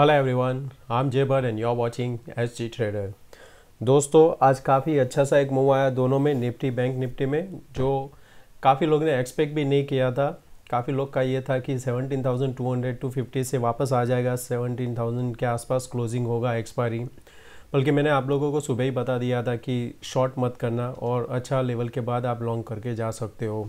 hello everyone I am जेबर and you are watching S G trader दोस्तों आज काफ़ी अच्छा सा एक मूव आया दोनों में निफ्टी बैंक निफ्टी में जो काफ़ी लोग ने एक्सपेक्ट भी नहीं किया था काफ़ी लोग का ये था कि 17,200 टू 50 से वापस आ जाएगा 17,000 के आसपास क्लोजिंग होगा एक्सपायरी बल्कि मैंने आप लोगों को सुबह ही बता दिया था कि शॉर्ट मत करना और अच्छा लेवल के बाद आप लॉन्ग करके जा सकते हो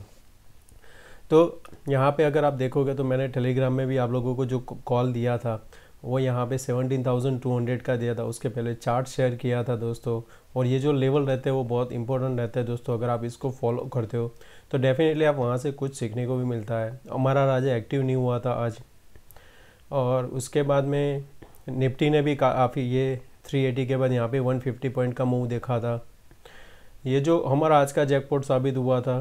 तो यहाँ पे अगर आप देखोगे तो मैंने टेलीग्राम में भी आप लोगों को जो कॉल दिया था वो यहाँ पे 17,200 का दिया था उसके पहले चार्ट शेयर किया था दोस्तों और ये जो लेवल रहते हैं वो बहुत इंपॉर्टेंट रहते हैं दोस्तों अगर आप इसको फॉलो करते हो तो डेफिनेटली आप वहाँ से कुछ सीखने को भी मिलता है हमारा राजा एक्टिव नहीं हुआ था आज और उसके बाद में निफ्टी ने भी काफ़ी ये 380 के बाद यहाँ पे 150 पॉइंट का मूव देखा था ये जो हमारा आज का जैकपॉट साबित हुआ था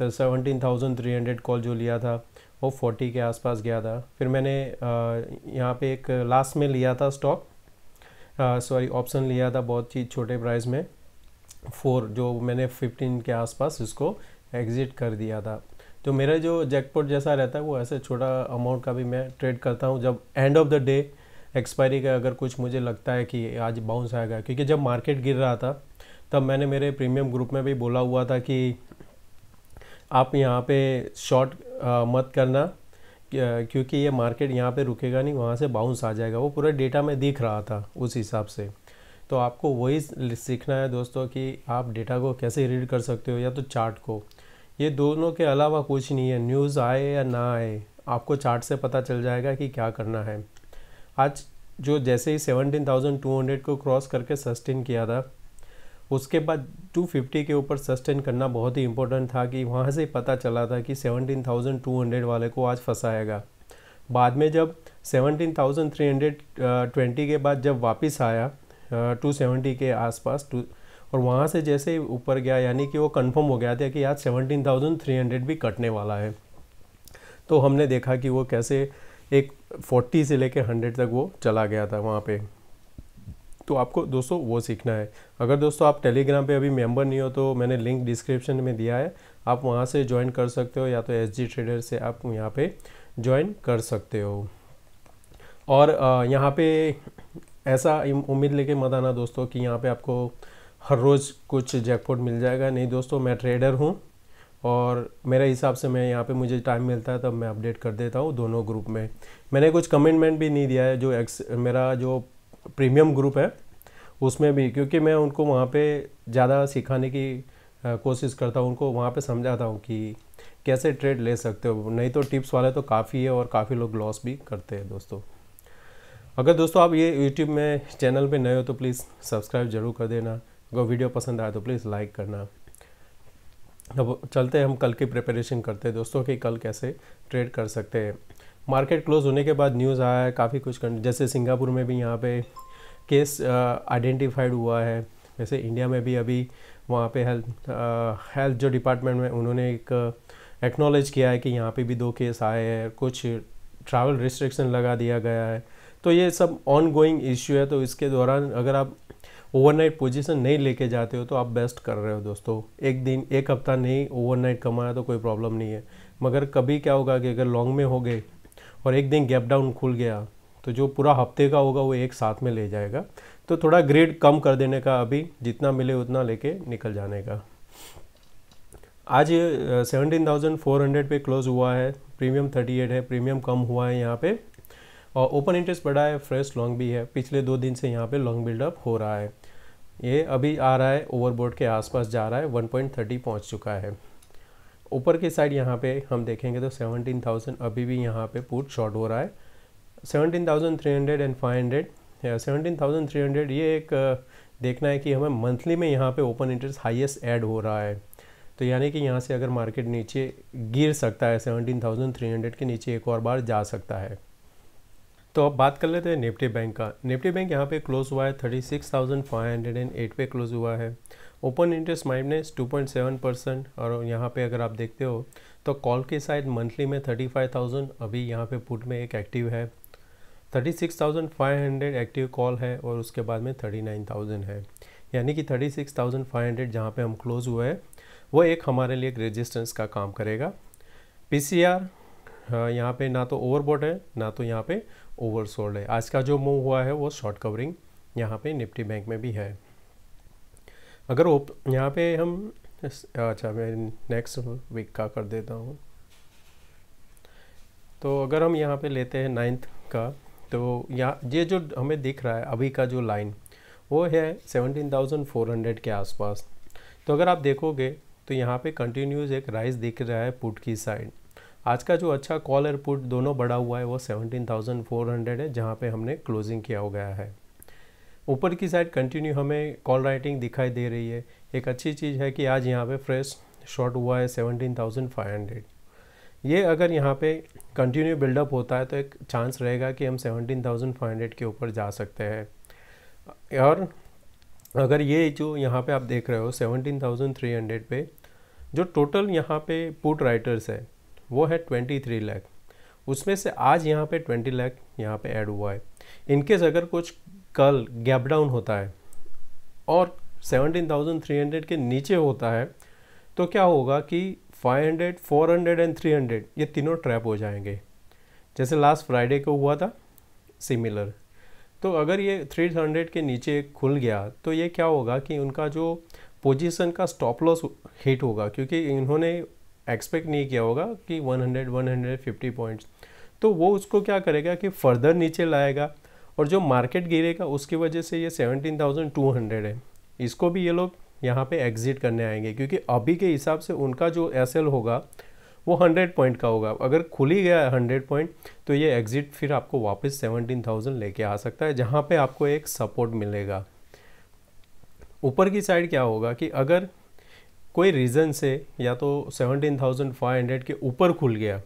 तो हंड्रेड कॉल जो लिया था वो फोर्टी के आसपास गया था फिर मैंने यहाँ पे एक लास्ट में लिया था स्टॉक सॉरी ऑप्शन लिया था बहुत ही छोटे प्राइस में फोर जो मैंने फिफ्टीन के आसपास इसको एग्ज़िट कर दिया था तो मेरा जो जैकपॉट जैसा रहता है वो ऐसे छोटा अमाउंट का भी मैं ट्रेड करता हूँ जब end of the day expiry का अगर कुछ मुझे लगता है कि आज बाउंस आएगा क्योंकि जब मार्केट गिर रहा था तब मैंने मेरे प्रीमियम ग्रुप में भी बोला हुआ था कि आप यहाँ पे शॉर्ट आ, मत करना क्योंकि ये मार्केट यहाँ पे रुकेगा नहीं वहाँ से बाउंस आ जाएगा वो पूरे डेटा में दिख रहा था उस हिसाब से तो आपको वही सीखना है दोस्तों कि आप डेटा को कैसे रीड कर सकते हो या तो चार्ट को ये दोनों के अलावा कुछ नहीं है न्यूज़ आए या ना आए आपको चार्ट से पता चल जाएगा कि क्या करना है आज जो जैसे ही सेवनटीन को क्रॉस करके सस्टेन किया था उसके बाद 250 के ऊपर सस्टेन करना बहुत ही इंपॉर्टेंट था कि वहाँ से पता चला था कि 17,200 वाले को आज फंसाएगा बाद में जब 17,320 के बाद जब वापस आया टू सेवेंटी के आसपास टू और वहाँ से जैसे ऊपर गया यानी कि वो कंफर्म हो गया था कि आज 17,300 भी कटने वाला है तो हमने देखा कि वो कैसे एक 40 से लेकर 100 तक वो चला गया था वहाँ पे तो आपको दोस्तों वो सीखना है अगर दोस्तों आप टेलीग्राम पे अभी मेंबर नहीं हो तो मैंने लिंक डिस्क्रिप्शन में दिया है आप वहाँ से ज्वाइन कर सकते हो या तो एस ट्रेडर से आप यहाँ पर ज्वाइन कर सकते हो और यहाँ पे ऐसा उम्मीद लेके मत आना दोस्तों कि यहाँ पे आपको हर रोज़ कुछ जैकपॉट मिल जाएगा नहीं दोस्तों मैं ट्रेडर हूँ और मेरे हिसाब से मैं यहाँ पे मुझे टाइम मिलता है तब मैं अपडेट कर देता हूँ दोनों ग्रुप में मैंने कुछ कमिटमेंट भी नहीं दिया है जो एक्स मेरा जो प्रीमियम ग्रुप है उसमें भी क्योंकि मैं उनको वहाँ पे ज़्यादा सिखाने की कोशिश करता हूँ उनको वहाँ पे समझाता हूँ कि कैसे ट्रेड ले सकते हो नहीं तो टिप्स वाले तो काफ़ी है और काफ़ी लोग लॉस भी करते हैं दोस्तों अगर दोस्तों आप ये यूट्यूब में चैनल पे नए हो तो प्लीज़ सब्सक्राइब जरूर कर देना अगर वीडियो पसंद आए तो प्लीज़ लाइक करना अब चलते हैं हम कल की प्रिपरेशन करते हैं दोस्तों कि कल कैसे ट्रेड कर सकते हैं मार्केट क्लोज होने के बाद न्यूज़ आया है काफ़ी कुछ जैसे सिंगापुर में भी यहाँ पे केस आइडेंटिफाइड हुआ है वैसे इंडिया में भी अभी वहाँ पे हेल्थ हेल्थ जो डिपार्टमेंट में उन्होंने एक एक्नॉलेज किया है कि यहाँ पे भी दो केस आए हैं कुछ ट्रैवल रिस्ट्रिक्शन लगा दिया गया है तो ये सब ऑन गोइंग इश्यू है तो इसके दौरान अगर आप ओवरनाइट पोजीशन नहीं लेके जाते हो तो आप बेस्ट कर रहे हो दोस्तों एक दिन एक हफ्ता नहीं ओवरनाइट कमाया तो कोई प्रॉब्लम नहीं है मगर कभी क्या होगा कि अगर लॉन्ग में हो गए और एक दिन गैप डाउन खुल गया तो जो पूरा हफ्ते का होगा वो एक साथ में ले जाएगा तो थोड़ा ग्रेड कम कर देने का अभी जितना मिले उतना लेके निकल जाने का आज सेवनटीन थाउजेंड फोर हंड्रेड पे क्लोज हुआ है प्रीमियम थर्टी एट है प्रीमियम कम हुआ है यहाँ पे और ओपन इंटरेस्ट बढ़ा है फ्रेश लॉन्ग भी है पिछले दो दिन से यहाँ पे लॉन्ग बिल्डअप हो रहा है ये अभी आ रहा है ओवरबोर्ड के आसपास जा रहा है 1.30 पहुँच चुका है ऊपर की साइड यहाँ पे हम देखेंगे तो 17,000 अभी भी यहाँ पे पुट शॉर्ट हो रहा है 17,300 एंड 500 सेवनटीन ये एक देखना है कि हमें मंथली में यहाँ पे ओपन इंटरेस्ट हाईएस्ट ऐड हो रहा है तो यानी कि यहाँ से अगर मार्केट नीचे गिर सकता है 17,300 के नीचे एक और बार जा सकता है तो अब बात कर लेते हैं निफ्टी बैंक का निफ्टी बैंक यहाँ पे क्लोज़ हुआ है एट पे क्लोज़ हुआ है ओपन इंटरेस्ट माइनस 2.7 परसेंट और यहाँ पे अगर आप देखते हो तो कॉल के साइड मंथली में 35,000 अभी यहाँ पे पुट में एक एक्टिव है 36,500 एक्टिव कॉल है और उसके बाद में 39,000 है यानी कि 36,500 जहाँ पर हम क्लोज हुए हैं वो एक हमारे लिए एक रजिस्टेंस का काम करेगा पी सी आर यहाँ पर ना तो ओवरबोट है ना तो यहाँ ओवर ओवरसोल्ड है आज का जो मूव हुआ है वो शॉर्ट कवरिंग यहाँ पे निफ्टी बैंक में भी है अगर ओप यहाँ पे हम अच्छा मैं नेक्स्ट वीक का कर देता हूँ तो अगर हम यहाँ पे लेते हैं नाइन्थ का तो यहाँ ये जो हमें दिख रहा है अभी का जो लाइन वो है सेवनटीन थाउजेंड फोर हंड्रेड के आसपास तो अगर आप देखोगे तो यहाँ पे कंटिन्यूस एक राइज दिख रहा है पुट की साइड आज का जो अच्छा कॉल और पुट दोनों बढ़ा हुआ है वो सेवनटीन थाउजेंड फोर हंड्रेड है जहाँ पे हमने क्लोजिंग किया हो गया है ऊपर की साइड कंटिन्यू हमें कॉल राइटिंग दिखाई दे रही है एक अच्छी चीज़ है कि आज यहाँ पे फ्रेश शॉट हुआ है सेवनटीन थाउजेंड फाइव हंड्रेड ये अगर यहाँ पे कंटिन्यू बिल्डअप होता है तो एक चांस रहेगा कि हम सेवनटीन थाउजेंड फाइव हंड्रेड के ऊपर जा सकते हैं और अगर ये जो यहाँ पे आप देख रहे हो सेवनटीन थाउजेंड थ्री हंड्रेड पे जो टोटल यहाँ पे पुट राइटर्स है वो है ट्वेंटी थ्री लैख उसमें से आज यहाँ पे ट्वेंटी लैख यहाँ पे ऐड हुआ है इनकेस अगर कुछ कल गैप डाउन होता है और 17,300 के नीचे होता है तो क्या होगा कि 500, 400 एंड 300 ये तीनों ट्रैप हो जाएंगे जैसे लास्ट फ्राइडे को हुआ था सिमिलर तो अगर ये 300 के नीचे खुल गया तो ये क्या होगा कि उनका जो पोजीशन का स्टॉप लॉस हिट होगा क्योंकि इन्होंने एक्सपेक्ट नहीं किया होगा कि 100 150 पॉइंट्स तो वो उसको क्या करेगा कि फर्दर नीचे लाएगा और जो मार्केट गिरेगा उसकी वजह से ये सेवनटीन थाउजेंड टू हंड्रेड है इसको भी ये लोग यहाँ पे एग्जिट करने आएंगे क्योंकि अभी के हिसाब से उनका जो एस होगा वो हंड्रेड पॉइंट का होगा अगर खुल ही गया हंड्रेड पॉइंट तो ये एग्ज़िट फिर आपको वापस सेवनटीन थाउजेंड लेके आ सकता है जहाँ पे आपको एक सपोर्ट मिलेगा ऊपर की साइड क्या होगा कि अगर कोई रीज़न से या तो सेवनटीन थाउजेंड फाइव हंड्रेड के ऊपर खुल गया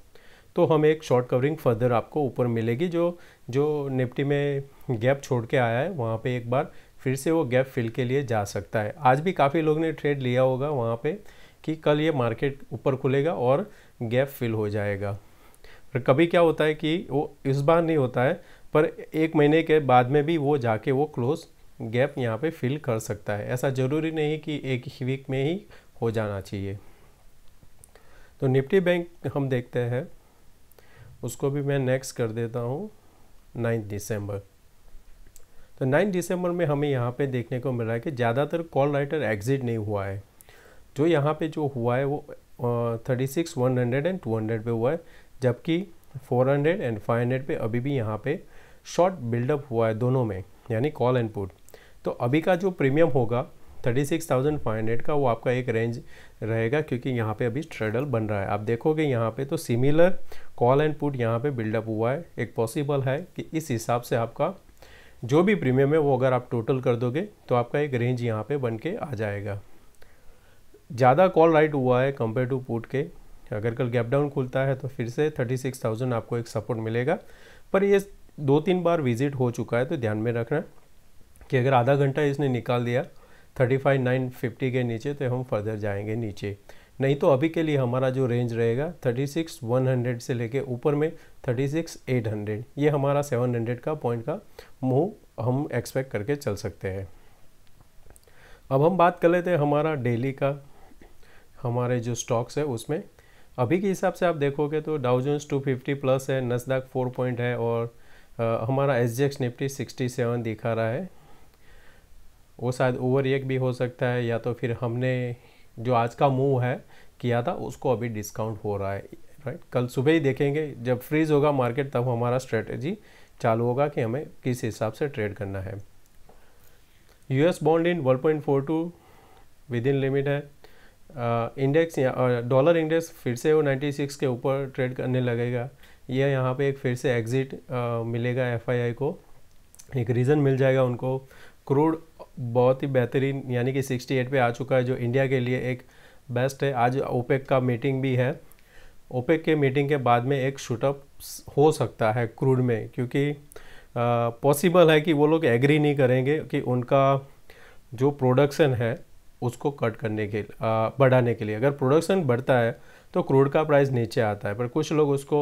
तो हमें एक शॉर्ट कवरिंग फर्दर आपको ऊपर मिलेगी जो जो निफ्टी में गैप छोड़ के आया है वहाँ पे एक बार फिर से वो गैप फिल के लिए जा सकता है आज भी काफ़ी लोग ने ट्रेड लिया होगा वहाँ पे कि कल ये मार्केट ऊपर खुलेगा और गैप फिल हो जाएगा पर कभी क्या होता है कि वो इस बार नहीं होता है पर एक महीने के बाद में भी वो जाके वो क्लोज़ गैप यहाँ पे फिल कर सकता है ऐसा ज़रूरी नहीं कि एक ही वीक में ही हो जाना चाहिए तो निफ्टी बैंक हम देखते हैं उसको भी मैं नेक्स्ट कर देता हूँ नाइन्थ दिसंबर तो नाइन्थ दिसंबर में हमें यहाँ पे देखने को मिल रहा है कि ज़्यादातर कॉल राइटर एग्जिट नहीं हुआ है जो यहाँ पे जो हुआ है वो thirty six one hundred and two hundred पर हुआ है जबकि four hundred and five hundred पर अभी भी यहाँ पे शॉर्ट बिल्डअप हुआ है दोनों में यानी कॉल एंड पुट तो अभी का जो प्रीमियम होगा thirty six thousand five hundred का वो आपका एक रेंज रहेगा क्योंकि यहाँ पे अभी ट्रेडल बन रहा है आप देखोगे यहाँ पे तो सिमिलर कॉल एंड पुट यहाँ पे बिल्डअप हुआ है एक पॉसिबल है कि इस हिसाब से आपका जो भी प्रीमियम है वो अगर आप टोटल कर दोगे तो आपका एक रेंज यहाँ पर बन के आ जाएगा ज़्यादा कॉल राइट हुआ है कंपेयर टू पुट के अगर कल गैप डाउन खुलता है तो फिर से थर्टी सिक्स थाउजेंड आपको एक सपोर्ट मिलेगा पर ये दो तीन बार विजिट हो चुका है तो ध्यान में रखना कि अगर आधा घंटा इसने निकाल दिया थर्टी फाइव नाइन फिफ्टी के नीचे तो हम फर्दर जाएंगे नीचे नहीं तो अभी के लिए हमारा जो रेंज रहेगा थर्टी सिक्स वन हंड्रेड से लेके ऊपर में थर्टी सिक्स एट हंड्रेड ये हमारा सेवन हंड्रेड का पॉइंट का मूव हम एक्सपेक्ट करके चल सकते हैं अब हम बात कर लेते हैं हमारा डेली का हमारे जो स्टॉक्स है उसमें अभी के हिसाब से आप देखोगे तो डाउजेंस 250 प्लस है नसदाक 4 पॉइंट है और आ, हमारा एस निफ्टी 67 दिखा रहा है वो शायद ओवर एक भी हो सकता है या तो फिर हमने जो आज का मूव है किया था उसको अभी डिस्काउंट हो रहा है राइट कल सुबह ही देखेंगे जब फ्रीज होगा मार्केट तब हमारा स्ट्रेटजी चालू होगा कि हमें किस हिसाब से ट्रेड करना है यूएस बॉन्ड इन 1.42 विद इन लिमिट है इंडेक्स या डॉलर इंडेक्स फिर से वो 96 के ऊपर ट्रेड करने लगेगा यह यहाँ पे एक फिर से एग्ज़िट मिलेगा एफआईआई को एक रीज़न मिल जाएगा उनको क्रूड बहुत ही बेहतरीन यानी कि 68 पे आ चुका है जो इंडिया के लिए एक बेस्ट है आज ओपेक का मीटिंग भी है ओपेक के मीटिंग के बाद में एक शूटअप हो सकता है क्रूड में क्योंकि पॉसिबल है कि वो लोग एग्री नहीं करेंगे कि उनका जो प्रोडक्शन है उसको कट करने के आ, बढ़ाने के लिए अगर प्रोडक्शन बढ़ता है तो क्रूड का प्राइस नीचे आता है पर कुछ लोग उसको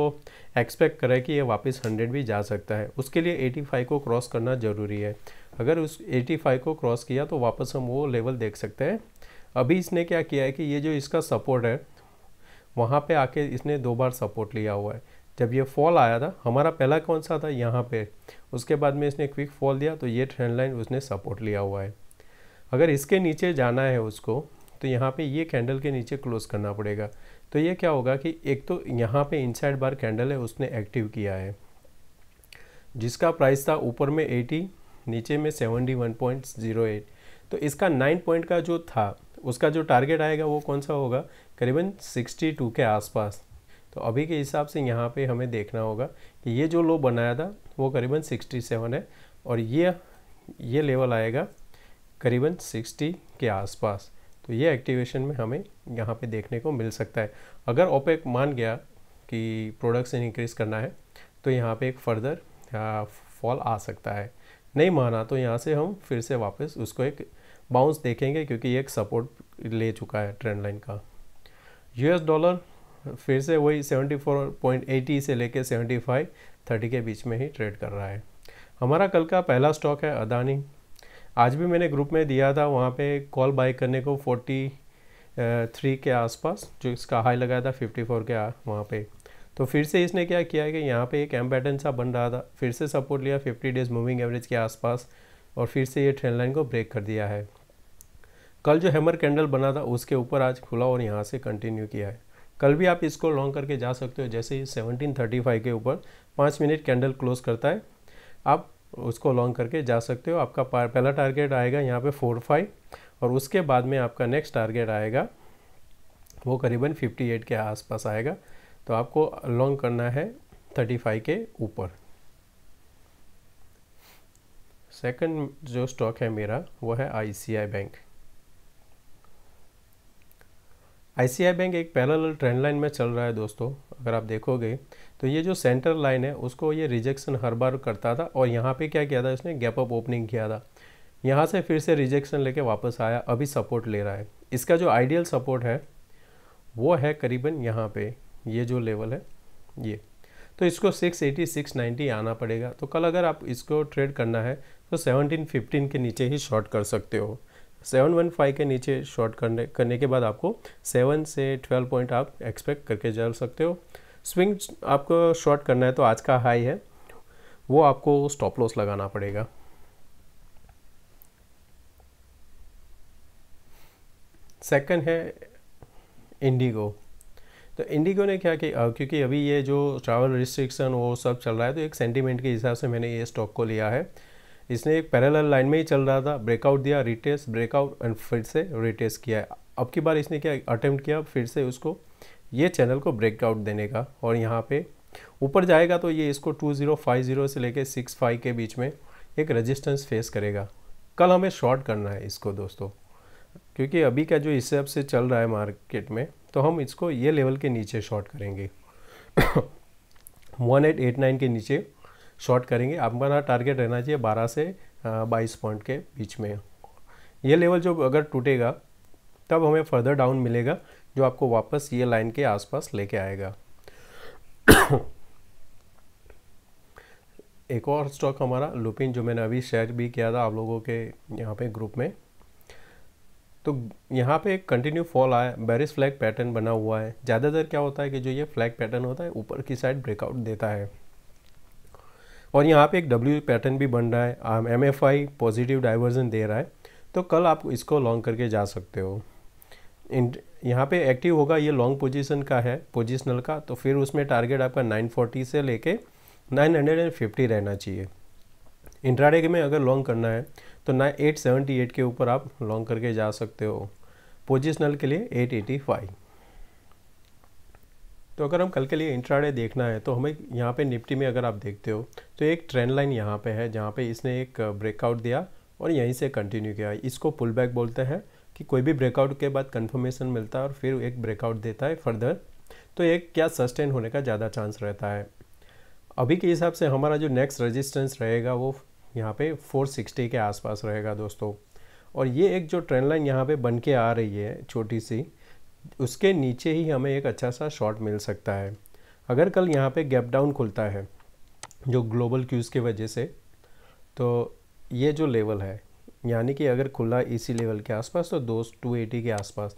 एक्सपेक्ट करें कि ये वापस हंड्रेड भी जा सकता है उसके लिए एटी फाइव को क्रॉस करना ज़रूरी है अगर उस एटी फाइव को क्रॉस किया तो वापस हम वो लेवल देख सकते हैं अभी इसने क्या किया है कि ये जो इसका सपोर्ट है वहाँ पर आके इसने दो बार सपोर्ट लिया हुआ है जब ये फॉल आया था हमारा पहला कौन सा था यहाँ पे उसके बाद में इसने क्विक फॉल दिया तो ये ट्रेंड लाइन उसने सपोर्ट लिया हुआ है अगर इसके नीचे जाना है उसको तो यहाँ पे ये कैंडल के नीचे क्लोज़ करना पड़ेगा तो ये क्या होगा कि एक तो यहाँ पे इनसाइड बार कैंडल है उसने एक्टिव किया है जिसका प्राइस था ऊपर में 80 नीचे में 71.08 तो इसका 9 पॉइंट का जो था उसका जो टारगेट आएगा वो कौन सा होगा करीबन 62 के आसपास तो अभी के हिसाब से यहाँ पे हमें देखना होगा कि ये जो लो बनाया था वो करीबन 67 है और ये ये लेवल आएगा करीबन 60 के आसपास तो ये एक्टिवेशन में हमें यहाँ पे देखने को मिल सकता है अगर ओपेक मान गया कि प्रोडक्शन इंक्रीज करना है तो यहाँ पे एक फर्दर फॉल आ सकता है नहीं माना तो यहाँ से हम फिर से वापस उसको एक बाउंस देखेंगे क्योंकि ये एक सपोर्ट ले चुका है ट्रेंड लाइन का यूएस डॉलर फिर से वही 74.80 से लेके 75.30 के बीच में ही ट्रेड कर रहा है हमारा कल का पहला स्टॉक है अदानी आज भी मैंने ग्रुप में दिया था वहाँ पे कॉल बाय करने को 43 थ्री के आसपास जो इसका हाई लगाया था फिफ्टी फोर के वहाँ पे तो फिर से इसने क्या किया कि यहाँ पे एक एम पैटर्न सा बन रहा था फिर से सपोर्ट लिया फिफ्टी डेज मूविंग एवरेज के आसपास और फिर से ये ट्रेंड लाइन को ब्रेक कर दिया है कल जो हैमर कैंडल बना था उसके ऊपर आज खुला और यहाँ से कंटिन्यू किया है कल भी आप इसको लॉन्ग करके जा सकते हो जैसे ही सेवनटीन थर्टी फाइव के ऊपर पाँच मिनट कैंडल क्लोज करता है आप उसको लॉन्ग करके जा सकते हो आपका पहला टारगेट आएगा यहाँ पे फोर फाइव और उसके बाद में आपका नेक्स्ट टारगेट आएगा वो करीबन 58 के आसपास आएगा तो आपको लॉन्ग करना है 35 के ऊपर सेकंड जो स्टॉक है मेरा वो है आईसीआई बैंक आई बैंक एक पैरल ट्रेंड लाइन में चल रहा है दोस्तों अगर आप देखोगे तो ये जो सेंटर लाइन है उसको ये रिजेक्शन हर बार करता था और यहाँ पे क्या किया था इसने गैप अप ओपनिंग किया था यहाँ से फिर से रिजेक्शन लेके वापस आया अभी सपोर्ट ले रहा है इसका जो आइडियल सपोर्ट है वो है करीबन यहाँ पे ये जो लेवल है ये तो इसको 680 690 आना पड़ेगा तो कल अगर आप इसको ट्रेड करना है तो 1715 के नीचे ही शॉर्ट कर सकते हो सेवन वन फाइव के नीचे शॉर्ट करने करने के बाद आपको सेवन से ट्वेल्व पॉइंट आप एक्सपेक्ट करके जा सकते हो स्विंग आपको शॉर्ट करना है तो आज का हाई है वो आपको स्टॉप लॉस लगाना पड़ेगा सेकंड है इंडिगो तो इंडिगो ने क्या किया क्योंकि अभी ये जो ट्रैवल रिस्ट्रिक्शन वो सब चल रहा है तो एक सेंटीमेंट के हिसाब से मैंने ये स्टॉक को लिया है इसने एक पैरल लाइन में ही चल रहा था ब्रेकआउट दिया रिटेस्ट ब्रेकआउट एंड फिर से रिटेस्ट किया है अब की बार इसने क्या अटेम्प्ट किया फिर से उसको ये चैनल को ब्रेकआउट देने का और यहाँ पे ऊपर जाएगा तो ये इसको 2050 से लेके 65 के बीच में एक रेजिस्टेंस फेस करेगा कल हमें शॉर्ट करना है इसको दोस्तों क्योंकि अभी का जो हिसाब से चल रहा है मार्केट में तो हम इसको ये लेवल के नीचे शॉर्ट करेंगे 1889 के नीचे शॉर्ट करेंगे आपका टारगेट रहना चाहिए बारह से बाईस पॉइंट के बीच में ये लेवल जो अगर टूटेगा तब हमें फर्दर डाउन मिलेगा जो आपको वापस ये लाइन के आसपास लेके आएगा एक और स्टॉक हमारा लुपिन जो मैंने अभी शेयर भी किया था आप लोगों के यहाँ पे ग्रुप में तो यहाँ पे एक कंटिन्यू फॉल आया बैरिस फ्लैग पैटर्न बना हुआ है ज़्यादातर क्या होता है कि जो ये फ्लैग पैटर्न होता है ऊपर की साइड ब्रेकआउट देता है और यहाँ पे एक डब्ल्यू पैटर्न भी बन रहा है M F I positive divergence दे रहा है तो कल आप इसको लॉन्ग करके जा सकते हो इन यहाँ पे एक्टिव होगा ये लॉन्ग पोजीशन का है पोजिशनल का तो फिर उसमें टारगेट आपका 940 से लेके 950 रहना चाहिए इंट्राडे में अगर लॉन्ग करना है तो ना एट के ऊपर आप लॉन्ग करके जा सकते हो पोजिशनल के लिए 885 तो अगर हम कल के लिए इंट्राडे देखना है तो हमें यहाँ पे निफ्टी में अगर आप देखते हो तो एक ट्रेंड लाइन यहाँ पे है जहाँ पे इसने एक ब्रेकआउट दिया और यहीं से कंटिन्यू किया इसको पुल बैक बोलते हैं कि कोई भी ब्रेकआउट के बाद कंफर्मेशन मिलता है और फिर एक ब्रेकआउट देता है फर्दर तो एक क्या सस्टेन होने का ज़्यादा चांस रहता है अभी के हिसाब से हमारा जो नेक्स्ट रजिस्टेंस रहेगा वो यहाँ पे 460 के आसपास रहेगा दोस्तों और ये एक जो ट्रेंड लाइन यहाँ पे बन के आ रही है छोटी सी उसके नीचे ही हमें एक अच्छा सा शॉट मिल सकता है अगर कल यहाँ पे गैप डाउन खुलता है जो ग्लोबल क्यूज़ की वजह से तो ये जो लेवल है यानी कि अगर खुला इसी लेवल के आसपास तो दो टू एटी के आसपास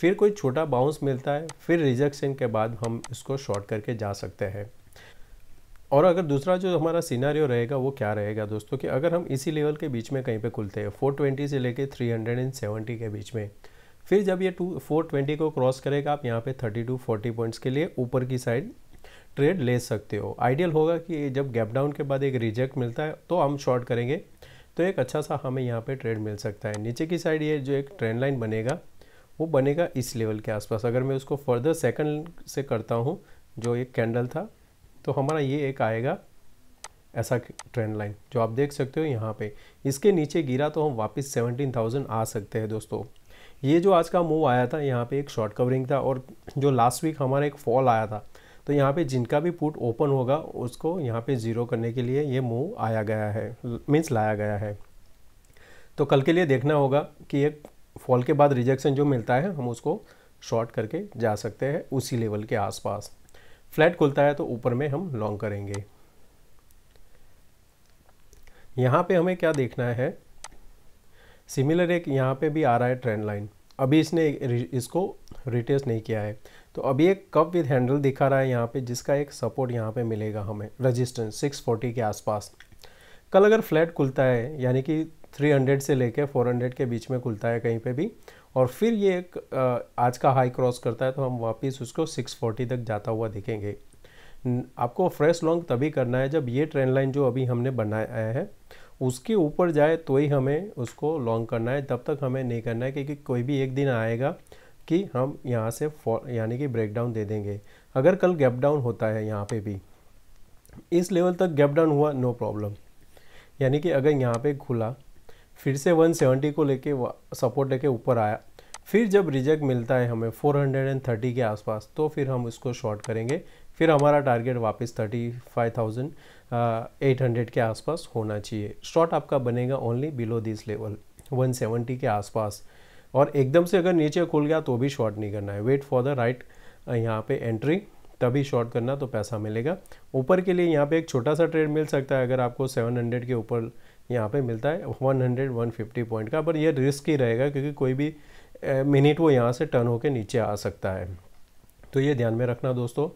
फिर कोई छोटा बाउंस मिलता है फिर रिजेक्शन के बाद हम इसको शॉर्ट करके जा सकते हैं और अगर दूसरा जो हमारा सिनारियो रहेगा वो क्या रहेगा दोस्तों कि अगर हम इसी लेवल के बीच में कहीं पे खुलते हैं 420 से लेके 370 के बीच में फिर जब ये टू फोर ट्वेंटी को क्रॉस करेगा आप यहाँ पे थर्टी टू फोर्टी पॉइंट्स के लिए ऊपर की साइड ट्रेड ले सकते हो आइडियल होगा कि जब गैप डाउन के बाद एक रिजेक्ट मिलता है तो हम शॉर्ट करेंगे तो एक अच्छा सा हमें यहाँ पे ट्रेड मिल सकता है नीचे की साइड ये जो एक ट्रेंड लाइन बनेगा वो बनेगा इस लेवल के आसपास अगर मैं उसको फर्दर सेकंड से करता हूँ जो एक कैंडल था तो हमारा ये एक आएगा ऐसा ट्रेंड लाइन जो आप देख सकते हो यहाँ पे इसके नीचे गिरा तो हम वापस 17,000 आ सकते हैं दोस्तों ये जो आज का मूव आया था यहाँ पे एक शॉर्ट कवरिंग था और जो लास्ट वीक हमारा एक फॉल आया था तो यहाँ पे जिनका भी पुट ओपन होगा उसको यहाँ पे ज़ीरो करने के लिए ये मूव आया गया है मीन्स लाया गया है तो कल के लिए देखना होगा कि एक फॉल के बाद रिजेक्शन जो मिलता है हम उसको शॉर्ट करके जा सकते हैं उसी लेवल के आसपास फ्लैट खुलता है तो ऊपर में हम लॉन्ग करेंगे यहाँ पे हमें क्या देखना है सिमिलर एक यहाँ पे भी आ रहा है ट्रेंड लाइन अभी इसने इसको रिटेस नहीं किया है तो अभी एक कप विद हैंडल दिखा रहा है यहाँ पे जिसका एक सपोर्ट यहाँ पे मिलेगा हमें रजिस्टेंस 640 के आसपास कल अगर फ्लैट खुलता है यानी कि 300 से लेके 400 के बीच में खुलता है कहीं पे भी और फिर ये एक आज का हाई क्रॉस करता है तो हम वापस उसको 640 तक जाता हुआ दिखेंगे आपको फ्रेश लॉन्ग तभी करना है जब ये ट्रेंड लाइन जो अभी हमने बनाया है उसके ऊपर जाए तो ही हमें उसको लॉन्ग करना है तब तक हमें नहीं करना है क्योंकि कोई भी एक दिन आएगा कि हम यहाँ से यानी कि ब्रेक डाउन दे देंगे अगर कल गैप डाउन होता है यहाँ पे भी इस लेवल तक गैप डाउन हुआ नो प्रॉब्लम यानी कि अगर यहाँ पे खुला फिर से 170 को लेके सपोर्ट लेके ऊपर आया फिर जब रिजेक्ट मिलता है हमें 430 के आसपास तो फिर हम इसको शॉर्ट करेंगे फिर हमारा टारगेट वापस thirty five thousand eight hundred के आसपास होना चाहिए शॉर्ट आपका बनेगा only below this level one seventy के आसपास और एकदम से अगर नीचे खुल गया तो भी शॉर्ट नहीं करना है वेट फॉर द राइट यहाँ पे एंट्री तभी शॉर्ट करना तो पैसा मिलेगा ऊपर के लिए यहाँ पे एक छोटा सा ट्रेड मिल सकता है अगर आपको 700 के ऊपर यहाँ पे मिलता है 100 150 पॉइंट का पर ये रिस्क ही रहेगा क्योंकि कोई भी मिनट वो यहाँ से टर्न होकर नीचे आ सकता है तो ये ध्यान में रखना दोस्तों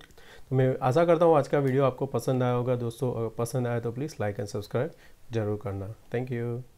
तो मैं आशा करता हूँ आज का वीडियो आपको पसंद आया होगा दोस्तों अगर पसंद आया तो प्लीज़ लाइक एंड सब्सक्राइब जरूर करना थैंक यू